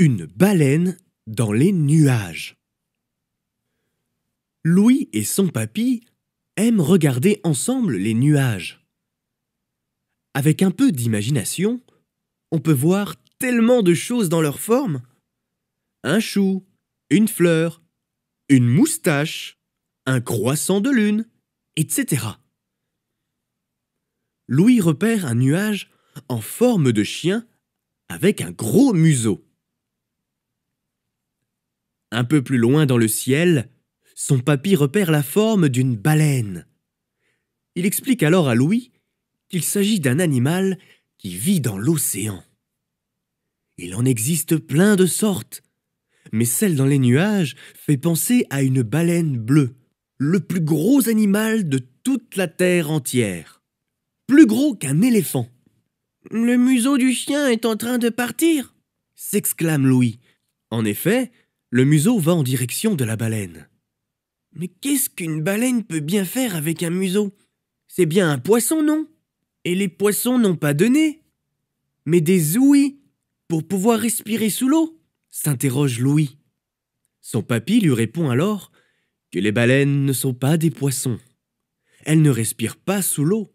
Une baleine dans les nuages. Louis et son papy aiment regarder ensemble les nuages. Avec un peu d'imagination, on peut voir tellement de choses dans leur forme. Un chou, une fleur, une moustache, un croissant de lune, etc. Louis repère un nuage en forme de chien avec un gros museau. Un peu plus loin dans le ciel, son papy repère la forme d'une baleine. Il explique alors à Louis qu'il s'agit d'un animal qui vit dans l'océan. Il en existe plein de sortes, mais celle dans les nuages fait penser à une baleine bleue, le plus gros animal de toute la terre entière. Plus gros qu'un éléphant. Le museau du chien est en train de partir, s'exclame Louis. En effet, le museau va en direction de la baleine. Mais qu'est-ce qu'une baleine peut bien faire avec un museau C'est bien un poisson, non Et les poissons n'ont pas de nez Mais des ouïes Pour pouvoir respirer sous l'eau s'interroge Louis. Son papy lui répond alors que les baleines ne sont pas des poissons. Elles ne respirent pas sous l'eau,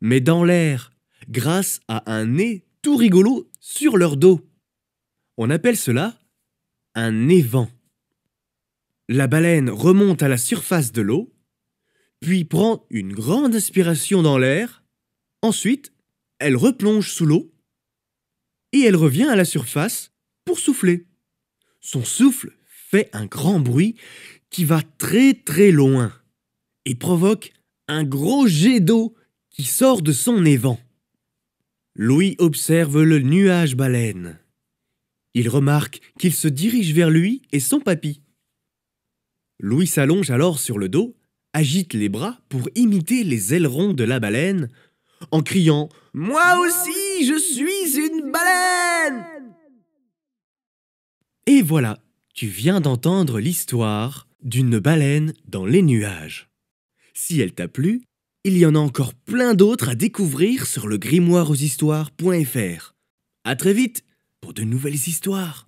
mais dans l'air, grâce à un nez tout rigolo sur leur dos. On appelle cela un évent. La baleine remonte à la surface de l'eau, puis prend une grande inspiration dans l'air, ensuite elle replonge sous l'eau, et elle revient à la surface pour souffler. Son souffle fait un grand bruit qui va très très loin et provoque un gros jet d'eau qui sort de son évent. Louis observe le nuage baleine. Il remarque qu'il se dirige vers lui et son papy. Louis s'allonge alors sur le dos, agite les bras pour imiter les ailerons de la baleine, en criant ⁇ Moi aussi, je suis une baleine !⁇ Et voilà, tu viens d'entendre l'histoire d'une baleine dans les nuages. Si elle t'a plu, il y en a encore plein d'autres à découvrir sur le histoires.fr. À très vite pour de nouvelles histoires.